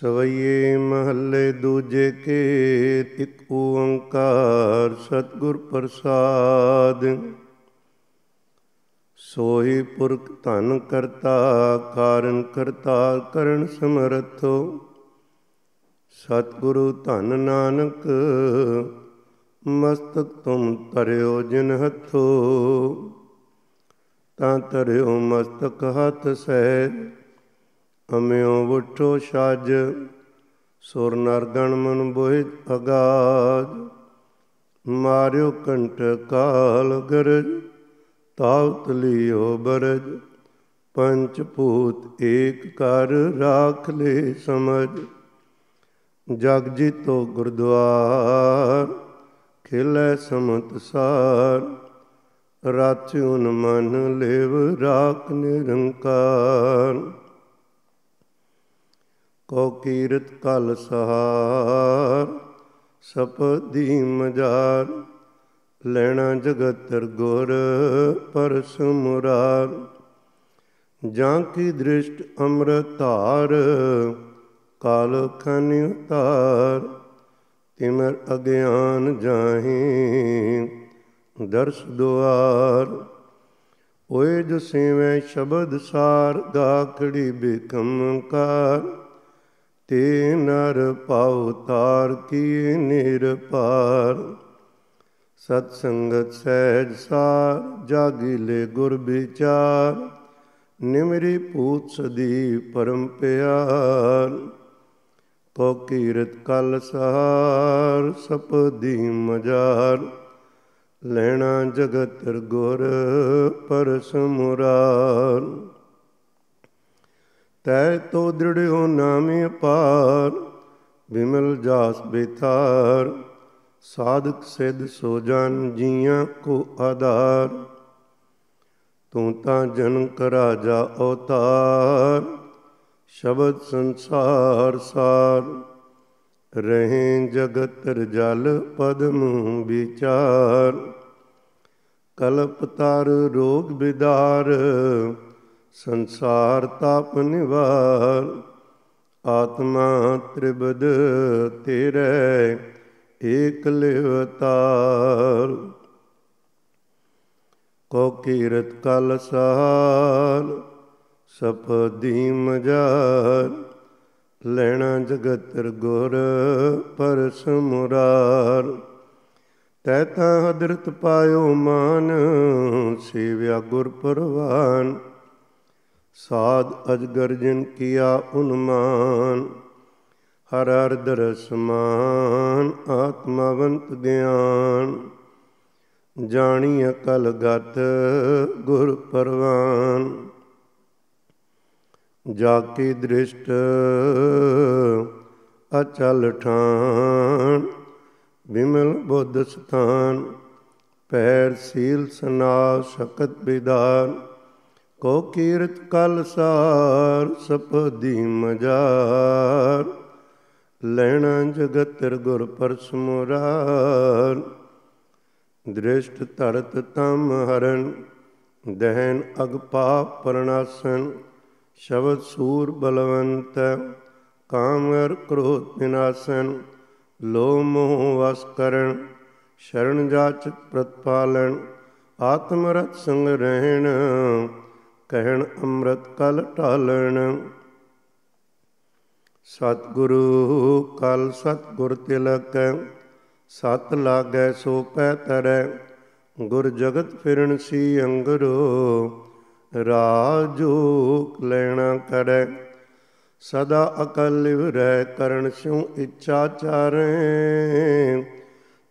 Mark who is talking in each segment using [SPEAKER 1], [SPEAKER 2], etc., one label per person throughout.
[SPEAKER 1] ਸਵਈਏ ਮਹੱਲੇ ਦੂਜੇ ਕੇ ਇਕ ਓੰਕਾਰ ਸਤਗੁਰ ਪ੍ਰਸਾਦ ਸੋਹੀ ਪੁਰਖ ਧਨ ਕਰਤਾ ਕਾਰਨ ਕਰਤਾ ਕਰਨ ਸਮਰਥੋ ਸਤਗੁਰੂ ਧਨ ਨਾਨਕ ਮਸਤਕ ਤੁਮ ਤਰਿਓ ਜਿਨ ਹੱਥੋ ਤਾਂ ਤਰਿਓ ਮਸਤਕ ਹੱਥ ਸਹਿ ਅਮਿਓ ਵਟੋ ਛਜ ਸੁਰ ਨਰਗਣ ਮਨ ਬੋਹਿ ਅਗਾਜ ਮਾਰਿਓ ਕੰਟ ਕਾਲ ਗਰਜ ਤਾਵ ਲਿਓ ਬਰਜ ਪੰਚ ਭੂਤ ਏਕ ਕਰ ਰਾਖ ਲੈ ਸਮਝ ਜਗ ਜੀਤੋ ਗੁਰਦੁਆਰ ਖਿਲੇ ਸਮਤ ਸਾਰ ਰਾਤਿ ਉਨ ਮਨ ਲੇਵ ਰਾਖ ਨਿਰੰਕਾਰ ਕੋ ਕੀਰਤ ਕਲ ਸਹਾਰ ਸਪਦੀ ਮਜਾਰ ਲੈਣਾ ਜਗਤਰ ਗੁਰ ਪਰਸ ਮੁਰਾਰ ਜਾਂ ਕੀ ਦ੍ਰਿਸ਼ਟ ਅੰਮ੍ਰਿਤ ਧਾਰ ਕਾਲ ਖਨ ਉਤਾਰ ਤਿਮਰ ਅਗਿਆਨ ਜਾਹੇ ਦਰਸ ਦੁਆਰ ਓਏ ਜੋ ਸੇਵੇਂ ਸ਼ਬਦ ਸਾਰ ਗਾਖੜੀ ਬੇਕਮਕਾਰ ਕਾਰ ਤੇ ਨਰ ਪਾਉ ਤਾਰ ਕੀ ਨਿਰਪਾਰ ਸਤ ਸੰਗਤ ਸਹਿਜ ਸਾ ਜਾਗਿਲੇ ਗੁਰ ਵਿਚਾਰ ਨਿਮਰੀ ਪੂਤ ਸਦੀ ਪਰਮ ਪਿਆਰ ਕੋ ਕੀਰਤ ਕਲ ਸਹਾਰ ਸਪਦੀ ਮਜਾਰ ਲੈਣਾ ਜਗਤ ਗੁਰ ਪਰਸ ਮੁਰਾਰ ਤੈ ਤੋ ਦ੍ਰਿੜਿਓ ਨਾਮੇ ਅਪਾਰ ਬਿਮਲ ਜਾਸ ਬਿਤਾਰ ਸਾਧਕ ਸਿਧ ਸੋ ਜਨ ਜੀਆਂ ਕੋ ਆਧਾਰ ਤੂੰ ਤਾਂ ਜਨਮ ਕਰਾ ਰਾਜਾ ਅਵਤਾਰ ਸ਼ਬਦ ਸੰਸਾਰ ਸਾਰ ਰਹੇ ਜਗਤ ਰਜਲ ਪਦਮ ਵਿਚਾਰ ਕਲਪਤਰ ਰੋਗ ਵਿਦਾਰ ਸੰਸਾਰ ਤਾਪ ਨਿਵਾਰ ਆਤਮਾ ਤ੍ਰਿਬਦ ਤੇਰੇ ਏਕ ਲਿਵਤਾਰ ਕੋ ਕੀਰਤ ਕਲ ਸਹਾਲ ਸਪਦੀ ਮਜਾਰ ਲੈਣਾ ਜਗਤ ਗੁਰ ਪਰ ਸਮੁਰਾਰ ਤੈ ਤਾਂ ਹਦਰਤ ਪਾਇਓ ਮਾਨ ਸੇਵਿਆ ਗੁਰ ਪਰਵਾਨ ਸਾਧ ਅਜਗਰ ਗਰਜਨ ਕੀਆ ਉਨਮਾਨ ਹਰ ਹਰ ਦਰਸਮਾਨ ਆਤਮਵੰਤ ਗਿਆਨ ਜਾਣੀ ਅਕਲ ਗਤ ਗੁਰ ਪਰਵਾਨ ਜਾ ਕੇ ਦ੍ਰਿਸ਼ਟ ਅਚਲ ਠਾਨ ਬਿਮਲ ਬੁੱਧ ਸਥਾਨ ਪੈਰ ਸੀਲ ਸਨਾ ਸ਼ਕਤ ਵਿਦਾਨ ਕੋ ਕੀਰਤ ਕਲ ਸਾਰ ਸਪਦੀ ਮਜਾਰ ਲੈਣਾ ਜਗਤਿਰ ਗੁਰ ਪਰਸਮੁਰਾਰ ਦ੍ਰਿਸ਼ਟ ਧਰਤ ਤਮ ਹਰਨ ਦਹਿਨ ਅਗ ਪਾਪ ਪਰਨਾਸਨ ਸ਼ਬਦ ਸੂਰ ਬਲਵੰਤ ਕਾਮਰ ਕ੍ਰੋਧ ਨਿਨਾਸਨ ਲੋਭ ਮੋਹ ਵਸ ਕਰਨ ਸ਼ਰਨ ਜਾਚ ਪ੍ਰਤਪਾਲਨ ਆਤਮ ਰਤ ਸੰਗ ਰਹਿਣ ਕਹਿਣ ਅੰਮ੍ਰਿਤ ਕਲ ਢਾਲਣ ਸਤਿਗੁਰੂ ਕਲ ਸਤਿਗੁਰ ਤਿਲਕ ਸਤ ਲਾਗੈ ਸੋ ਪੈ ਤਰੈ ਗੁਰ ਜਗਤ ਫਿਰਨ ਸੀ ਅੰਗਰੋ ਰਾਜੋਕ ਲੈਣਾ ਕਰੈ ਸਦਾ ਅਕਲ ਰਹਿ ਕਰਨ ਸਿਉ ਇੱਛਾ ਚਾਰੇ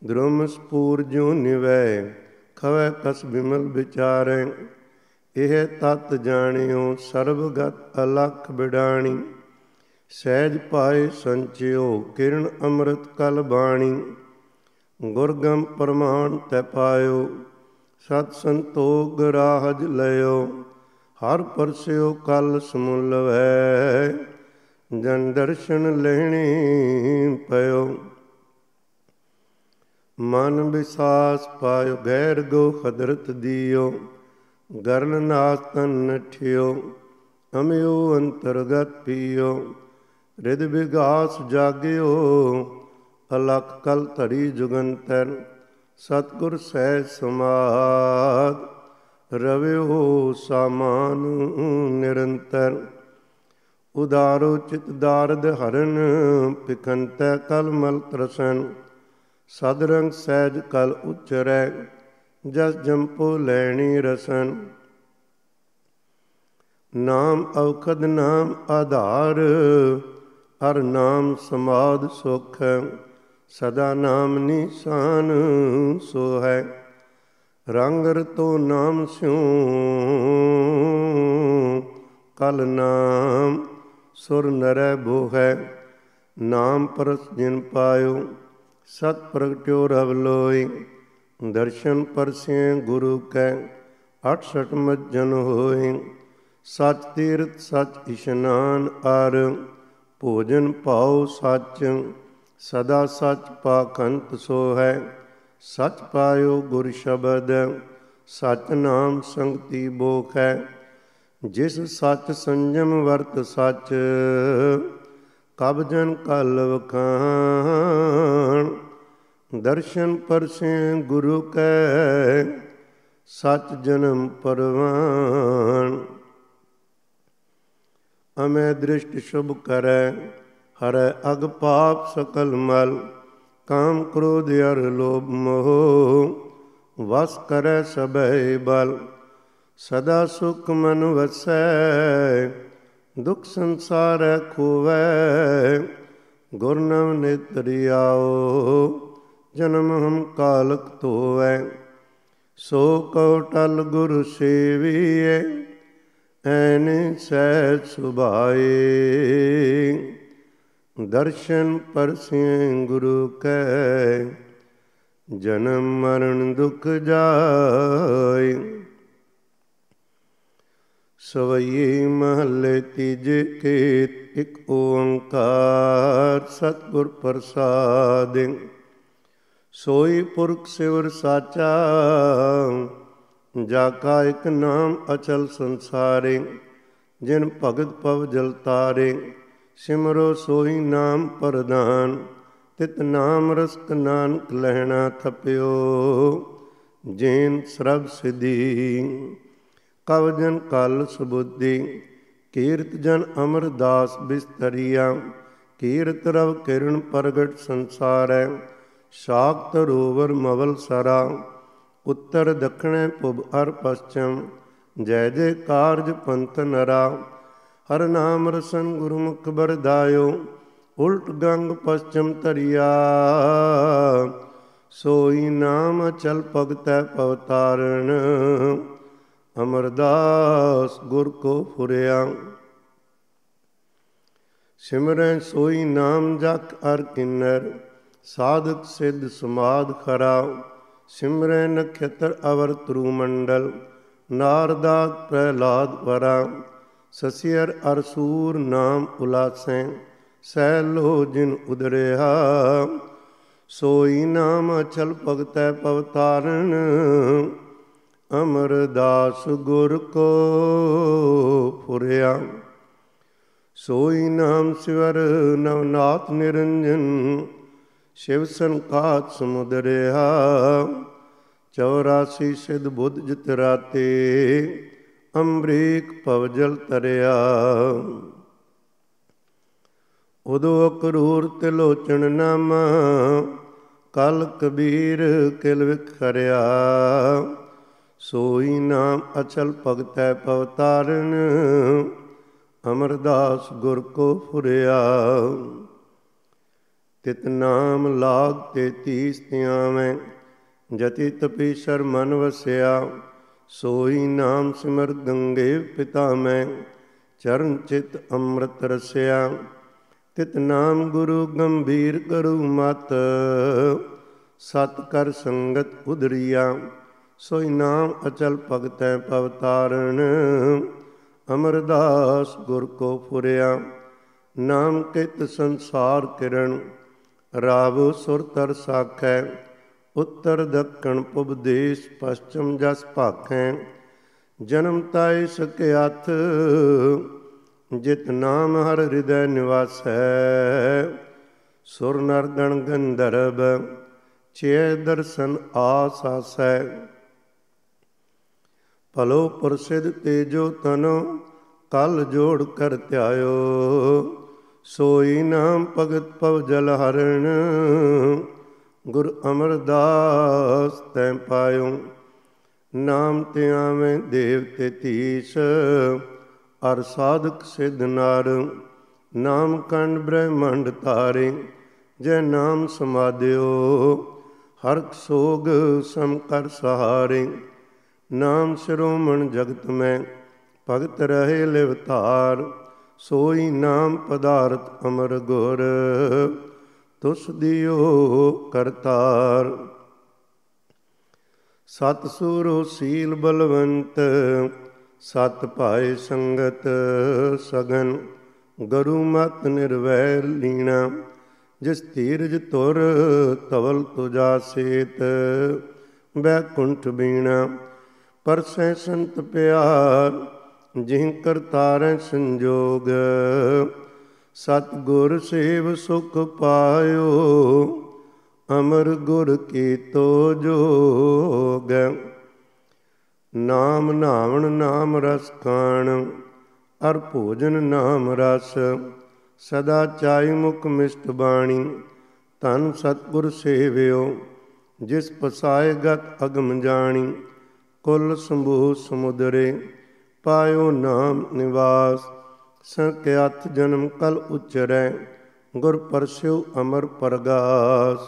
[SPEAKER 1] ਦ੍ਰਮਸਪੂਰ ਸਪੂਰ ਜੋ ਨਿਵੈ ਖਵੈ ਕਸ ਬਿਮਲ ਵਿਚਾਰੇ ਇਹ ਤਤ ਜਾਣਿਓ ਸਰਬਗਤ ਅਲਖ ਬਿਡਾਣੀ ਸਹਿਜ ਪਾਏ ਸੰਚਿਓ ਕਿਰਨ ਅੰਮ੍ਰਿਤ ਕਲ ਬਾਣੀ ਗੁਰਗੰ ਪਰਮਾਨ ਤੈ ਪਾਇਓ ਸਤ ਸੰਤੋਗ ਰਾਹਜ ਲਿਓ ਹਰ ਪਰਸਿਓ ਕਲ ਸਮੁਲ ਵੈ ਜਨ ਦਰਸ਼ਨ ਲੈਣੀ ਪਇਓ ਮਨ ਵਿਸਾਸ ਪਾਇਓ ਗੈਰ ਗੋ ਖਦਰਤ ਦਿਓ ਗਰਨ ਨਾਤਨ ਠਿਓ ਅਮਿਓ ਅੰਤਰਗਤ ਪੀਓ ਰਿਦ ਵਿਗਾਸ ਜਾਗਿਓ ਅਲਖ ਕਲ ਧੜੀ ਜੁਗੰਤਰ ਸਤਗੁਰ ਸਹਿ ਸਮਾਦ ਰਵਿਓ ਸਾਮਾਨ ਨਿਰੰਤਰ ਉਦਾਰੋ ਚਿਤ ਦਾਰਦ ਹਰਨ ਪਿਕੰਤ ਕਲ ਮਲ ਤਰਸਨ ਸਦਰੰਗ ਸਹਿਜ ਕਲ ਉਚਰੈ ਜਸ ਜੰਪੋ ਲੈਣੀ ਰਸਨ ਨਾਮ ਔਕਦ ਨਾਮ ਆਧਾਰ ਹਰ ਨਾਮ ਸਮਾਦ ਸੁਖ ਸਦਾ ਨਾਮ ਨਿਸ਼ਾਨ ਸੋ ਹੈ ਰੰਗ ਰਤੋ ਨਾਮ ਸਿਉ ਕਲ ਨਾਮ ਸੁਰ ਨਰੈ ਬੋ ਹੈ ਨਾਮ ਪਰਸ ਜਿਨ ਪਾਇਓ ਸਤ ਪ੍ਰਗਟਿਓ ਰਵ ਲੋਈ ਦਰਸ਼ਨ ਪਰਸੇ ਗੁਰੂ ਕੈ 68 ਮਜਨ ਹੋਏ ਸਚ ਤੀਰਤ ਸਚ ਇਸ਼ਨਾਨ ਅਰ ਭੋਜਨ ਪਾਉ ਸਚ ਸਦਾ ਸਚ ਪਾਖੰਤ ਸੋ ਹੈ ਸਚ ਪਾਇਓ ਗੁਰ ਸ਼ਬਦ ਸਚ ਨਾਮ ਸੰਗਤੀ ਬੋਖ ਹੈ ਜਿਸ ਸਚ ਸੰਜਮ ਵਰਤ ਸਚ ਕਬ ਜਨ ਕਲਵ ਦਰਸ਼ਨ ਪਰਸੇ ਗੁਰੂ ਕੈ ਸਤ ਜਨਮ ਪਰਵਾਨ ਅਮੈ ਦ੍ਰਿਸ਼ਟ ਸ਼ੁਭ ਕਰੈ ਹਰੈ ਅਗ ਪਾਪ ਸਕਲ ਮਲ ਕਾਮ ਕ੍ਰੋਧ ਅਰ ਲੋਭ ਮੋਹ ਵਸ ਕਰੈ ਸਭੈ ਬਲ ਸਦਾ ਸੁਖ ਮਨ ਵਸੈ ਦੁਖ ਸੰਸਾਰ ਖੋਵੈ ਗੁਰਨਾਮ ਆਓ ਜਨਮ ਹਮ ਕਾਲਕ ਤੋਐ ਸੋ ਕਉ ਟਲ ਗੁਰ ਸੇਵੀਐ ਐਨ ਸਹਿ ਸੁਭਾਏ ਦਰਸ਼ਨ ਪਰਸਿਐ ਗੁਰੂ ਕੈ ਜਨਮ ਮਰਨ ਦੁਖ ਜਾਏ ਸਵਈ ਮਹਲੇ ਤਿਜ ਕੇ ਇੱਕ ਓੰਕਾਰ ਸਤਗੁਰ ਪ੍ਰਸਾਦਿ ਸੋਈ ਪੁਰਖ ਸਿਵਰ ਸਾਚਾ ਜਾ ਕਾ ਇੱਕ ਨਾਮ ਅਚਲ ਸੰਸਾਰੇ ਜਿਨ ਭਗਤ ਪਵ ਜਲ ਤਾਰੇ ਸਿਮਰੋ ਸੋਈ ਨਾਮ ਪ੍ਰਦਾਨ ਤਿਤ ਨਾਮ ਰਸਕ ਨਾਨਕ ਲਹਿਣਾ ਥਪਿਓ ਜੇਨ ਸਰਬ ਸਿਧੀ ਕਵਜਨ ਕਲ ਸੁਬੁੱਧੀ ਕੀਰਤ ਜਨ ਅਮਰਦਾਸ ਬਿਸਤਰੀਆ ਕੀਰਤ ਰਵ ਕਿਰਨ ਪ੍ਰਗਟ ਸੰਸਾਰੈ ਸ਼ਾਕਤ ਰੋਵਰ ਮਵਲ ਸਰਾ ਉੱਤਰ ਦੱਖਣੇ ਪੁਬ ਅਰ ਪਛਮ ਜੈ ਜੈ ਕਾਰਜ ਪੰਤ ਨਰਾ ਹਰ ਨਾਮ ਰਸਨ ਗੁਰਮੁਖ ਬਰਦਾਇਓ ਉਲਟ ਗੰਗ ਪਛਮ ਤਰਿਆ ਸੋਈ ਨਾਮ ਚਲ ਭਗਤੈ ਪਵਤਾਰਣ ਅਮਰਦਾਸ ਗੁਰ ਕੋ ਫੁਰਿਆ ਸਿਮਰੈ ਸੋਈ ਨਾਮ ਜਤ ਅਰ ਕਿਨਰ ਸਾਧਕ ਸਿੱਧ ਸਮਾਦ ਖਰਾ ਸਿਮਰੈ ਨਖਤਰ ਅਵਰ ਤਰੂ ਮੰਡਲ ਨਾਰਦਾ ਪ੍ਰਹਿਲਾਦ ਵਰਾ ਸਸਿਅਰ ਅਰਸੂਰ ਨਾਮ ਉਲਾਸੈ ਸਹਿ ਲੋ ਜਿਨ ਉਦਰਿਆ ਸੋਈ ਨਾਮ ਅਚਲ ਭਗਤੈ ਪਵਤਾਰਨ ਅਮਰਦਾਸ ਗੁਰ ਕੋ ਫੁਰਿਆ ਸੋਈ ਨਾਮ ਸਿਵਰ ਨਵਨਾਥ ਨਿਰੰਜਨ ਸ਼ਿਵ संकात ਸਮੁਦਰਿਆ 84 ਸਿਧ ਬੁੱਧ ਜਿਤ ਰਾਤੇ ਅੰਮ੍ਰਿਤ ਪਵਜਲ ਤਰਿਆ ਉਦੋ ਕਰੂਰ ਤੇ ਲੋਚਣ ਨਾਮ ਕਲ ਕਬੀਰ ਕਿਲ ਵਿਖਰਿਆ ਸੋਈ ਨਾਮ ਅਚਲ ਭਗਤੈ ਪਵਤਾਰਨ ਅਮਰਦਾਸ ਗੁਰ ਕੋ ਫੁਰਿਆ ਤਿਤ ਨਾਮ ਲਾਗ ਤੇ ਤੀਸ ਤਿਆਵੇਂ ਜਤੀ ਤਪੀ ਸ਼ਰ ਮਨ ਵਸਿਆ ਸੋਈ ਨਾਮ ਸਿਮਰ ਦੰਗੇ ਪਿਤਾ ਮੈਂ ਚਰਨ ਚਿਤ ਅੰਮ੍ਰਿਤ ਰਸਿਆ ਤਿਤ ਨਾਮ ਗੁਰੂ ਗੰਭੀਰ ਕਰੂ ਮਤ ਸਤ ਕਰ ਸੰਗਤ ਉਦਰੀਆ ਸੋਈ ਨਾਮ ਅਚਲ ਭਗਤੈ ਪਵਤਾਰਣ ਅਮਰਦਾਸ ਗੁਰ ਕੋ ਫੁਰਿਆ ਨਾਮ ਕਿਤ ਸੰਸਾਰ ਕਿਰਣ ਰਾਵ ਸੁਰਤਰ ਸਾਖੈ ਉੱਤਰ ਦੱਖਣ ਦੇਸ਼ ਪਸ਼ਚਮ ਜਸ ਭਾਖੈ ਜਨਮ ਤਾਇ ਸਕਿਆਥ ਜਿਤ ਨਾਮ ਹਰ ਹਿਰਦੈ ਨਿਵਾਸੈ ਸੁਰ ਨਰਦਣ ਗੰਦਰਬ ਚੇ ਦਰਸ਼ਨ ਆਸਾਸੈ ਭਲੋ ਪ੍ਰਸਿੱਧ ਤੇਜੋ ਤਨੋ ਕਲ ਜੋੜ ਕਰ ਧਿਆਇਓ ਸੋਈ ਨਾਮ ਭਗਤ ਪਵ ਜਲ ਹਰਣ ਗੁਰ ਅਮਰਦਾਸ ਤੈ ਪਾਇਓ ਨਾਮ ਤੇ ਆਵੇਂ ਦੇਵ ਤੇ ਤੀਸ ਅਰ ਸਾਧਕ ਸਿਧ ਨਾਰ ਨਾਮ ਕੰਡ ਬ੍ਰਹਮੰਡ ਤਾਰੇ ਜੈ ਨਾਮ ਸਮਾਦਿਓ ਹਰ ਸੋਗ ਸਮ ਕਰ ਸਹਾਰੇ ਨਾਮ ਸਰੋਮਣ ਜਗਤ ਮੈਂ ਭਗਤ ਰਹੇ ਲਿਵ ਧਾਰ ਸੋਈ ਨਾਮ ਪਦਾਰਤ ਅਮਰ ਗੁਰ ਤੁਸ ਦਿਓ ਕਰਤਾਰ ਸਤ ਸੂਰੋ ਸੀਲ ਬਲਵੰਤ ਸਤ ਭਾਏ ਸੰਗਤ ਸਗਨ ਗਰੂ ਮਤ ਨਿਰਵੈਰ ਲੀਣਾ ਜਿਸ ਧੀਰਜ ਤੁਰ ਤਵਲ ਤੁਜਾ ਸੇਤ ਬੈਕੁੰਠ ਬੀਣਾ ਪਰਸੈ ਸੰਤ ਪਿਆਰ ਜਿਹ ਕਰਤਾਰੈ ਸੰਜੋਗ ਸਤ ਗੁਰ ਸੇਵ ਸੁਖ ਪਾਇਓ ਅਮਰ ਗੁਰ ਕੀ ਤੋ ਜੋਗ ਨਾਮ ਨਾਵਣ ਨਾਮ ਰਸ ਖਾਣ ਅਰ ਭੋਜਨ ਨਾਮ ਰਸ ਸਦਾ ਚਾਈ ਮੁਖ ਮਿਸ਼ਟ ਬਾਣੀ ਤਨ ਸਤਗੁਰ ਸੇਵਿਓ ਜਿਸ ਪਸਾਏ ਗਤ ਅਗਮ ਜਾਣੀ ਕੁੱਲ ਸੰਭੂ ਸਮੁਦਰੇ ਪਾਇਓ ਨਾਮ ਨਿਵਾਸ ਸੰਕਿਆਤ ਜਨਮ ਕਲ ਉਚਰੈ ਗੁਰ ਪਰਸਿਉ ਅਮਰ ਪਰਗਾਸ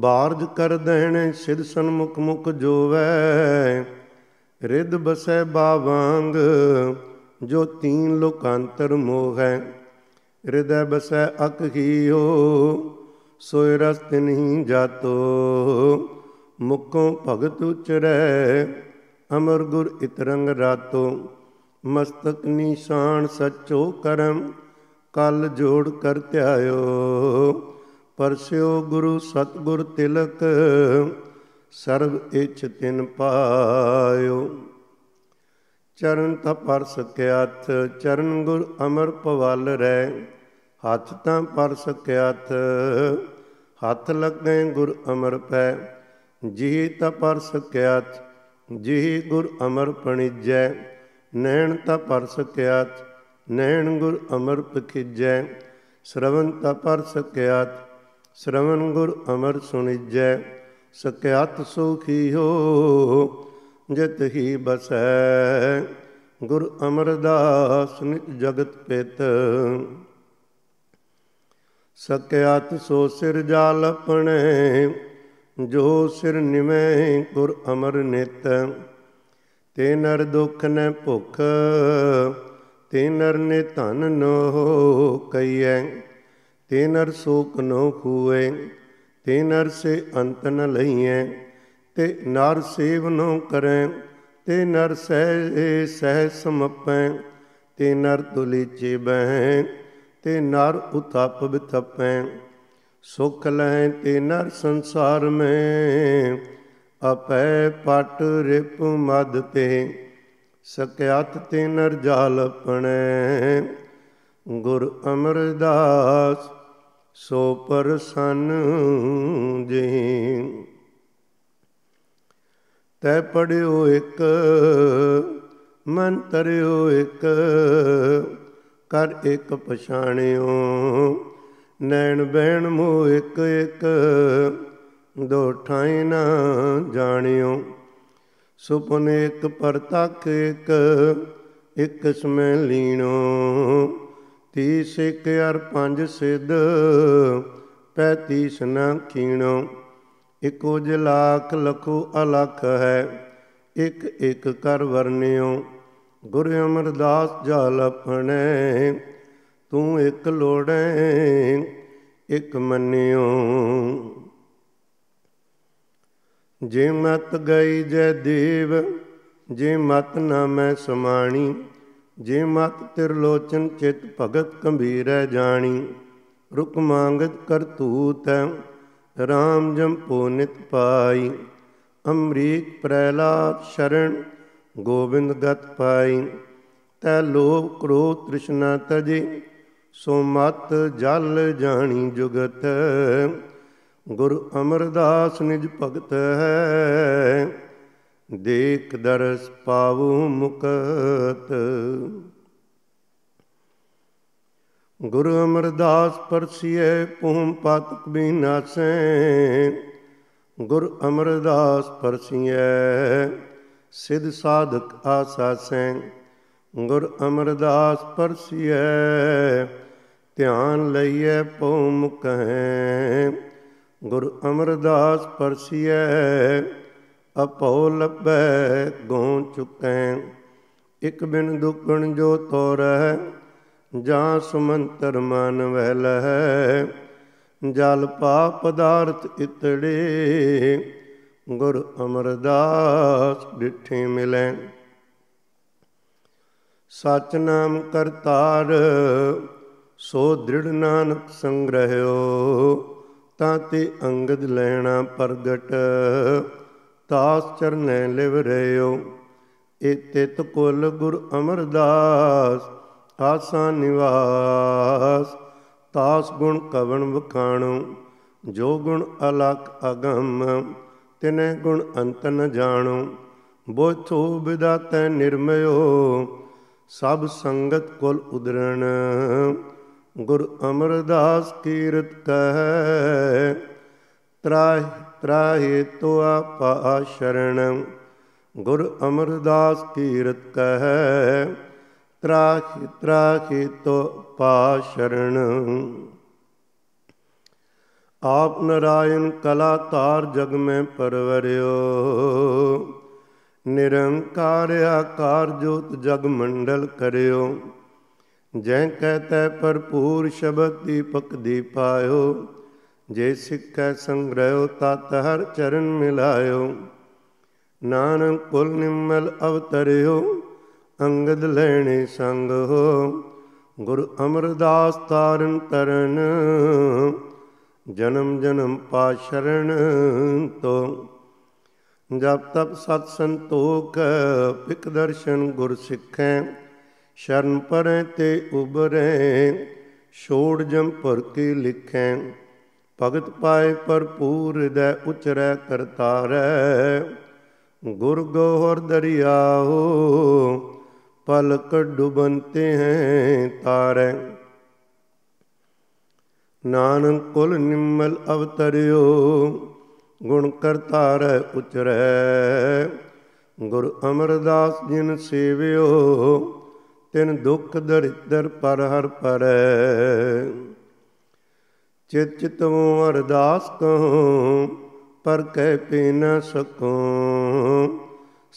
[SPEAKER 1] ਬਾਰਜ ਕਰ ਦੇਣੇ ਸਿਧ ਸੰਮੁਖ ਮੁਖ ਜੋਵੈ ਰਿਦ ਬਸੈ ਬਾਵੰਗ ਜੋ ਤੀਨ ਲੋਕਾਂਤਰ ਮੋਹੈ ਹਿਰਦੈ ਬਸੈ ਅਕ ਹੀਓ ਸੋਇ ਰਸਤ ਨਹੀਂ ਜਾਤੋ ਮੁਖੋਂ ਭਗਤ ਉਚਰੈ ਅਮਰ ਗੁਰ ਇਤਰੰਗ ਰਾਤੋ ਮਸਤਕ ਨਿਸ਼ਾਨ ਸਚੋ ਕਰਮ ਕਲ ਜੋੜ ਕਰ ਧਿਆਇਓ ਪਰਸਿਓ ਗੁਰੂ ਸਤਗੁਰ ਤਿਲਕ ਸਰਬ ਇਛ ਤਿਨ ਪਾਇਓ ਚਰਨ ਤਾਂ ਪਰ ਸਕਿਆਤ ਚਰਨ ਗੁਰ ਅਮਰ ਪਵਲ ਰਹਿ ਹੱਥ ਤਾਂ ਪਰ ਸਕਿਆਤ ਹੱਥ ਲੱਗੇ ਗੁਰ ਅਮਰ ਪੈ ਜੀ ਤਾਂ ਪਰ ਸਕਿਆਤ ਜੀ ਗੁਰ ਅਮਰ ਪਣਿਜੈ ਨੈਣ ਤਾ ਪਰ ਸਕਿਆਤ ਨੈਣ ਗੁਰ ਅਮਰ ਪਖਿਜੈ ਸ਼ਰਵਨ ਤਾ ਪਰ ਸਕਿਆਤ ਸ਼ਰਵਨ ਗੁਰ ਅਮਰ ਸੁਣਿਜੈ ਸਕਿਆਤ ਸੁਖੀ ਹੋ ਜਿਤ ਹੀ ਬਸੈ ਗੁਰ ਅਮਰਦਾਸ ਨਿਤ ਜਗਤ ਪਿਤ ਸਕਿਆਤ ਸੋ ਸਿਰ ਆਪਣੇ ਜੋ ਸਿਰ ਨਿਮੈ ਗੁਰ ਅਮਰ ਨਿਤ ਤੇ ਨਰ ਦੁਖ ਨੈ ਭੁਖ ਤੇ ਨਰ ਨੇ ਧਨ ਨੋ ਕਈਐ ਤੇ ਨਰ ਸੋਕ ਨੋ ਖੂਏ ਤੇ ਨਰ ਸੇ ਅੰਤ ਨ ਲਈਐ ਤੇ ਨਰ ਸੇਵ ਨੋ ਕਰੈ ਤੇ ਨਰ ਸਹਿ ਸਹਿ ਸਮਪੈ ਤੇ ਨਰ ਤੁਲੀ ਚਿਬੈ ਤੇ ਨਰ ਉਤਪ ਬਿਤਪੈ ਸੁਖ ਲੈ ਤੇ ਨਰ ਸੰਸਾਰ ਮੈਂ ਅਪੈ ਪਟ ਰਿਪ ਮਦ ਤੇ ਸਕਿਆਤ ਤੇ ਨਰ ਜਾਲ ਪਣੈ ਗੁਰ ਅਮਰਦਾਸ ਸੋ ਪਰਸਨ ਜੇ ਤੈ ਪੜਿਓ ਇੱਕ ਮੰਤਰਿਓ ਇੱਕ ਕਰ ਇੱਕ ਪਛਾਣਿਓ ਨੈਣ ਬਹਿਣ ਮੋ ਇੱਕ ਇੱਕ ਦੋ ਠਾਈ ਨਾ ਜਾਣਿਓ ਸੁਪਨ ਇੱਕ ਪਰਤਕ ਇੱਕ ਇੱਕ ਸਮੈ ਲੀਣੋ ਤੀਸ ਇੱਕ ਅਰ ਪੰਜ ਸਿੱਧ ਪੈਤੀਸ ਨਾ ਕੀਣੋ ਇੱਕੋ ਲੱਖ ਲਖੋ ਅਲਖ ਹੈ ਇੱਕ ਇੱਕ ਕਰ ਵਰਨਿਓ ਗੁਰੂ ਅਮਰਦਾਸ ਜਾਲ ਆਪਣੇ ਤੂੰ ਇੱਕ ਲੋੜੈ ਇੱਕ ਮੰਨਿਓ ਜੇ ਮਤ ਗਈ ਜੈ ਦੇਵ ਜੇ ਮਤ ਨਾ ਮੈਂ ਸਮਾਣੀ ਜੇ ਮਤ ਤਿਰਲੋਚਨ ਚਿਤ ਭਗਤ ਹੈ ਜਾਣੀ ਰੁਕ ਮੰਗਤ ਕਰਤੂਤ RAM ਜਮ ਨਿਤ ਪਾਈ ਅੰਮ੍ਰਿਤ ਪ੍ਰਹਿਲਾਦ ਸ਼ਰਣ ਗੋਬਿੰਦ ਗਤ ਪਾਈ ਤੈ ਲੋਭ ਕ੍ਰੋਧ ਤ੍ਰਿਸ਼ਨਾ ਤਜੇ ਸੋ ਮਤ ਜਲ ਜਾਣੀ ਜੁਗਤ ਗੁਰ ਅਮਰਦਾਸ ਨਿਜ ਭਗਤ ਹੈ ਦੇਖ ਦਰਸ ਪਾਵੂ ਮੁਕਤ ਗੁਰ ਅਮਰਦਾਸ ਪਰਸੀਏ ਪੂਮ ਪਾਤਕ ਨਾਸੈ ਗੁਰ ਅਮਰਦਾਸ ਪਰਸੀਏ ਸਿਧ ਸਾਧਕ ਆਸਾਸੈ ਗੁਰ ਅਮਰਦਾਸ ਪਰਸੀਐ ਧਿਆਨ ਲਈਐ ਪਉ ਮੁਕਹਿ ਗੁਰ ਅਮਰਦਾਸ ਪਰਸੀਐ ਅਪਉ ਲੱਭੈ ਗੋ ਚੁਕੈ ਇਕ ਬਿਨ ਦੁਖਣ ਜੋ ਤੋਰੈ ਜਾਂ ਸੁਮੰਤਰ ਮਨ ਵਹਿ ਲਹਿ ਜਲ ਪਾ ਪਦਾਰਥ ਇਤੜੇ ਗੁਰ ਅਮਰਦਾਸ ਡਿਠੇ ਮਿਲੈ ਸਤਨਾਮ ਕਰਤਾਰ ਸੋ ਦ੍ਰਿੜ ਨਾਨਕ ਸੰਗ੍ਰਹਿਓ ਤਾਂ ਤੇ ਅੰਗਦ ਲੈਣਾ ਪ੍ਰਗਟ ਤਾਸ ਚਰਨੈ ਲਿਵ ਰਿਓ ਤਿਤ ਕੁਲ ਗੁਰ ਅਮਰਦਾਸ ਆਸਾ ਨਿਵਾਸ ਤਾਸ ਗੁਣ ਕਵਣ ਵਖਾਣੋ ਜੋ ਗੁਣ ਅਲਕ ਅਗੰਮ ਤਿਨੇ ਗੁਣ ਅੰਤ ਨ ਜਾਣੋ ਬੋਥੋ ਵਿਦਾਤੈ ਨਿਰਮਯੋ ਸਭ ਸੰਗਤ ਕੁਲ ਉਦਰਣ ਗੁਰ ਅਮਰਦਾਸ ਕੀਰਤ ਕਹਿ ਤਰਾਹ ਤਰਾਹੇ ਤੋ ਆਪਾ ਸ਼ਰਣ ਗੁਰ ਅਮਰਦਾਸ ਕੀਰਤ ਕਹਿ ਤਰਾਹ ਤਰਾਖਿ ਤੋ ਪਾ ਸ਼ਰਣ ਆਪ ਨਰਾਇਣ ਕਲਾ ਤਾਰ ਜਗ ਮੈਂ ਪਰਵਰਿਓ ਨਿਰੰਕਾਰ ਆਕਾਰ ਜੋਤ ਜਗ ਮੰਡਲ ਕਰਿਓ ਜੈ ਕਹਿ ਤੈ ਭਰਪੂਰ ਸ਼ਬਦ ਦੀਪਕ ਦੀਪਾਇਓ ਜੇ ਸਿੱਖੈ ਸੰਗ੍ਰਹਿਓ ਤਤ ਹਰ ਚਰਨ ਮਿਲਾਇਓ ਨਾਨਕ ਕੁਲ ਨਿਮਲ ਅਵਤਰਿਓ ਅੰਗਦ ਲੈਣੇ ਸੰਗ ਹੋ ਗੁਰ ਅਮਰਦਾਸ ਤਾਰਨ ਤਰਨ ਜਨਮ ਜਨਮ ਪਾ ਸ਼ਰਨ ਤੋ ਜਪ ਤਪ ਸਤ ਸੰਤੋਖ ਪਿਕ ਦਰਸ਼ਨ ਗੁਰ ਸਿੱਖੈ ਸ਼ਰਨ ਪਰੈ ਤੇ ਉਬਰੈ ਛੋੜ ਜਮ ਪਰ ਕੇ ਲਿਖੈ ਭਗਤ ਪਾਏ ਭਰਪੂਰ ਦੈ ਉਚਰੈ ਕਰਤਾਰੈ ਗੁਰ ਗੋਹਰ ਹੋ ਪਲਕ ਡੁਬੰਤੇ ਹੈ ਤਾਰੈ ਨਾਨਕ ਕੁਲ ਨਿਮਲ ਅਵਤਰਿਓ ਗੁਣ ਕਰਤਾਰ ਉਚਰੈ ਗੁਰ ਅਮਰਦਾਸ ਜਿਨ ਸੇਵਿਓ ਤਿਨ ਦੁਖ ਦਰਿਦਰ ਪਰ ਹਰ ਪਰੈ ਚਿਤ ਚਿਤਉ ਅਰਦਾਸ ਕਹੋ ਪਰ ਕਹਿ ਪੀ ਨ ਸਕੋ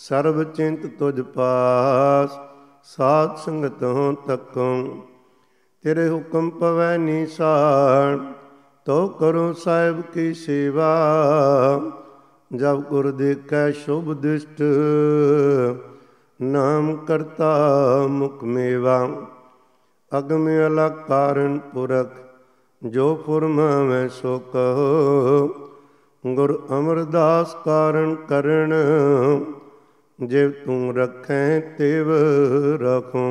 [SPEAKER 1] ਸਰਬ ਚਿੰਤ ਤੁਝ ਪਾਸ ਸਾਧ ਸੰਗਤ ਹੋਂ ਤਕੋ ਤੇਰੇ ਹੁਕਮ ਪਵੈ ਨੀਸਾਨ ਤੋ ਕਰੋ ਸਾਹਿਬ ਕੀ ਸੇਵਾ ਜਬ ਗੁਰ ਦੇਖੈ ਸ਼ੁਭ ਦਿਸ਼ਟ ਨਾਮ ਕਰਤਾ ਮੁਖ ਮੇਵਾ ਅਗਮ ਅਲਾ ਕਾਰਨ ਪੁਰਖ ਜੋ ਫੁਰਮ ਮੈਂ ਸੋ ਕਹੋ ਗੁਰ ਅਮਰਦਾਸ ਕਾਰਨ ਕਰਨ ਜੇ ਤੂੰ ਰਖੈ ਤੇਵ ਰਖੋ